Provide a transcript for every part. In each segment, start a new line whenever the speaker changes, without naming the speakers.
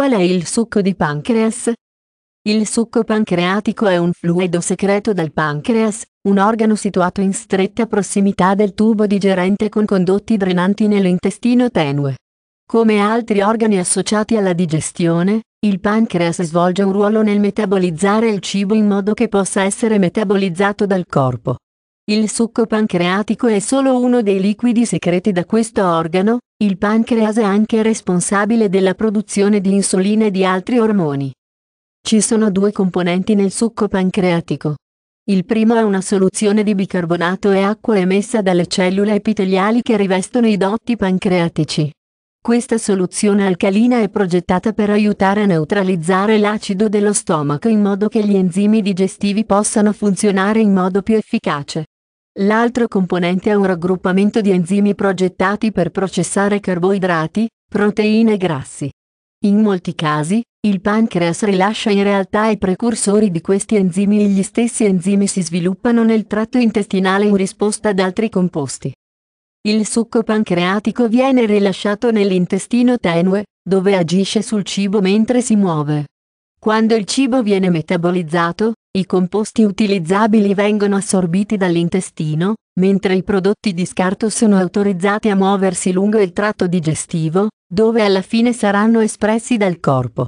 Qual è il succo di pancreas? Il succo pancreatico è un fluido secreto dal pancreas, un organo situato in stretta prossimità del tubo digerente con condotti drenanti nell'intestino tenue. Come altri organi associati alla digestione, il pancreas svolge un ruolo nel metabolizzare il cibo in modo che possa essere metabolizzato dal corpo. Il succo pancreatico è solo uno dei liquidi secreti da questo organo, il pancreas è anche responsabile della produzione di insulina e di altri ormoni. Ci sono due componenti nel succo pancreatico. Il primo è una soluzione di bicarbonato e acqua emessa dalle cellule epiteliali che rivestono i dotti pancreatici. Questa soluzione alcalina è progettata per aiutare a neutralizzare l'acido dello stomaco in modo che gli enzimi digestivi possano funzionare in modo più efficace. L'altro componente è un raggruppamento di enzimi progettati per processare carboidrati, proteine e grassi. In molti casi, il pancreas rilascia in realtà i precursori di questi enzimi e gli stessi enzimi si sviluppano nel tratto intestinale in risposta ad altri composti. Il succo pancreatico viene rilasciato nell'intestino tenue, dove agisce sul cibo mentre si muove. Quando il cibo viene metabolizzato, i composti utilizzabili vengono assorbiti dall'intestino, mentre i prodotti di scarto sono autorizzati a muoversi lungo il tratto digestivo, dove alla fine saranno espressi dal corpo.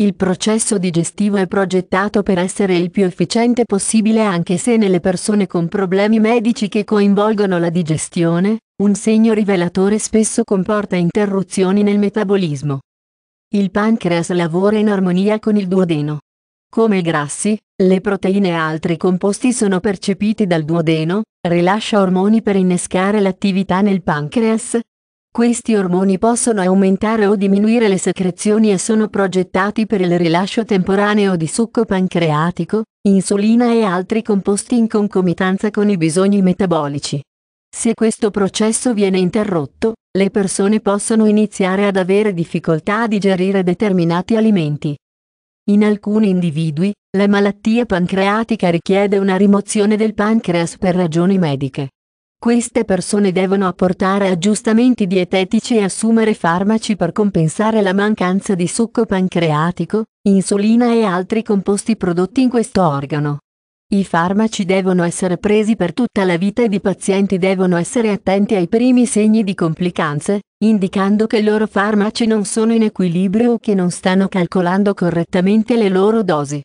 Il processo digestivo è progettato per essere il più efficiente possibile anche se nelle persone con problemi medici che coinvolgono la digestione, un segno rivelatore spesso comporta interruzioni nel metabolismo. Il pancreas lavora in armonia con il duodeno. Come i grassi, le proteine e altri composti sono percepiti dal duodeno, rilascia ormoni per innescare l'attività nel pancreas. Questi ormoni possono aumentare o diminuire le secrezioni e sono progettati per il rilascio temporaneo di succo pancreatico, insulina e altri composti in concomitanza con i bisogni metabolici. Se questo processo viene interrotto, le persone possono iniziare ad avere difficoltà a digerire determinati alimenti. In alcuni individui, la malattia pancreatica richiede una rimozione del pancreas per ragioni mediche. Queste persone devono apportare aggiustamenti dietetici e assumere farmaci per compensare la mancanza di succo pancreatico, insulina e altri composti prodotti in questo organo. I farmaci devono essere presi per tutta la vita ed i pazienti devono essere attenti ai primi segni di complicanze, indicando che i loro farmaci non sono in equilibrio o che non stanno calcolando correttamente le loro dosi.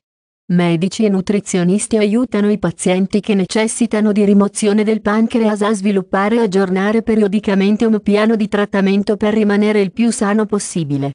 Medici e nutrizionisti aiutano i pazienti che necessitano di rimozione del pancreas a sviluppare e aggiornare periodicamente un piano di trattamento per rimanere il più sano possibile.